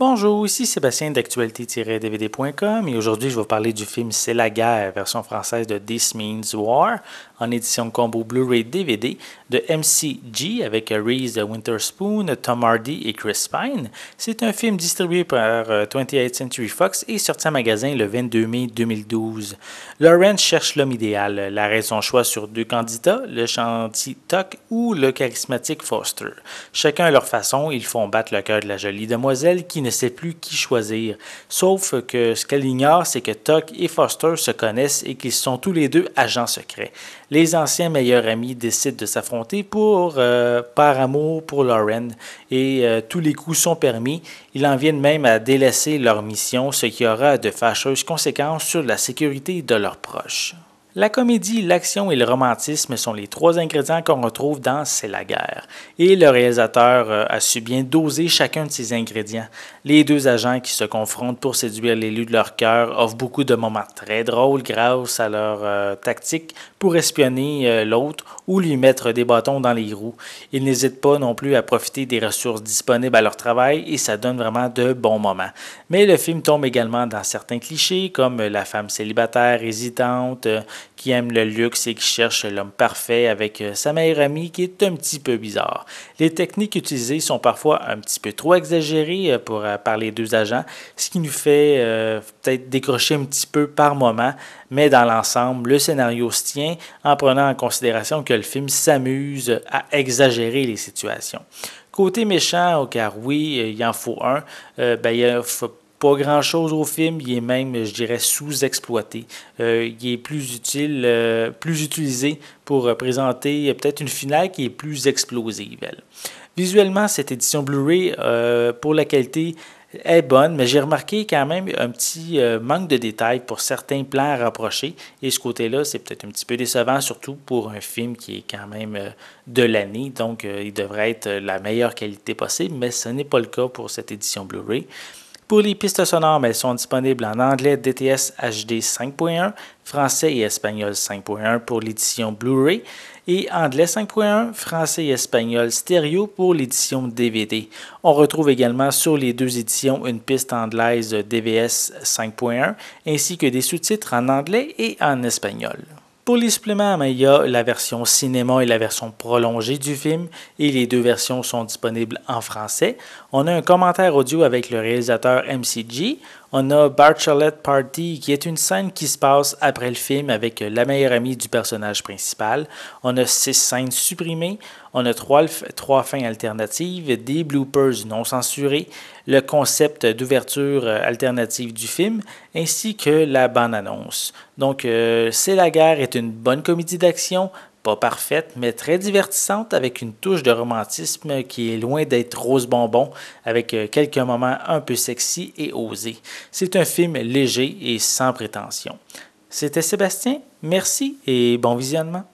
Bonjour, ici Sébastien d'actualité-dvd.com et aujourd'hui je vais vous parler du film C'est la guerre, version française de This Means War, en édition combo Blu-ray DVD de MCG avec Reese Winterspoon, Tom Hardy et Chris Pine. C'est un film distribué par 28th euh, Century Fox et sorti en magasin le 22 mai 2012. Lawrence cherche l'homme idéal, La raison choix sur deux candidats, le chantier Tuck ou le charismatique Foster. Chacun à leur façon, ils font battre le cœur de la jolie demoiselle qui ne sait plus qui choisir. Sauf que ce qu'elle ignore, c'est que Tuck et Foster se connaissent et qu'ils sont tous les deux agents secrets les anciens meilleurs amis décident de s'affronter pour euh, par amour pour Lauren et euh, tous les coups sont permis. Ils en viennent même à délaisser leur mission, ce qui aura de fâcheuses conséquences sur la sécurité de leurs proches. La comédie, l'action et le romantisme sont les trois ingrédients qu'on retrouve dans C'est la guerre. Et le réalisateur euh, a su bien doser chacun de ces ingrédients. Les deux agents qui se confrontent pour séduire l'élu de leur cœur offrent beaucoup de moments très drôles grâce à leur euh, tactique pour espionner euh, l'autre ou lui mettre des bâtons dans les roues. Ils n'hésitent pas non plus à profiter des ressources disponibles à leur travail et ça donne vraiment de bons moments. Mais le film tombe également dans certains clichés comme la femme célibataire, hésitante, qui aime le luxe et qui cherche l'homme parfait avec euh, sa meilleure amie qui est un petit peu bizarre. Les techniques utilisées sont parfois un petit peu trop exagérées euh, pour, euh, par les deux agents, ce qui nous fait peut-être décrocher un petit peu par moment, mais dans l'ensemble, le scénario se tient en prenant en considération que le film s'amuse à exagérer les situations. Côté méchant, oh, car oui, il en faut un, ben, il faut pas grand-chose au film. Il est même, je dirais, sous-exploité. Euh, il est plus utile, euh, plus utilisé pour euh, présenter peut-être une finale qui est plus explosive. Visuellement, cette édition Blu-ray, pour la qualité, est bonne, mais j'ai remarqué quand même un petit manque de détails pour certains plans rapprochés. Et ce côté-là, c'est peut-être un petit peu décevant, surtout pour un film qui est quand même de l'année. Donc, il devrait être la meilleure qualité possible, mais ce n'est pas le cas pour cette édition Blu-ray. Pour les pistes sonores, elles sont disponibles en anglais DTS HD 5.1, français et espagnol 5.1 pour l'édition Blu-ray et anglais 5.1, français et espagnol stéréo pour l'édition DVD. On retrouve également sur les deux éditions une piste anglaise DVS 5.1 ainsi que des sous-titres en anglais et en espagnol. Pour les suppléments, ben, il y a la version cinéma et la version prolongée du film, et les deux versions sont disponibles en français. On a un commentaire audio avec le réalisateur MCG. On a Charlotte Party, qui est une scène qui se passe après le film avec la meilleure amie du personnage principal. On a six scènes supprimées. On a trois, trois fins alternatives, des bloopers non censurés, le concept d'ouverture alternative du film, ainsi que la bande-annonce. Donc, euh, C'est la guerre est une bonne comédie d'action, pas parfaite, mais très divertissante avec une touche de romantisme qui est loin d'être rose bonbon, avec euh, quelques moments un peu sexy et osés. C'est un film léger et sans prétention. C'était Sébastien, merci et bon visionnement.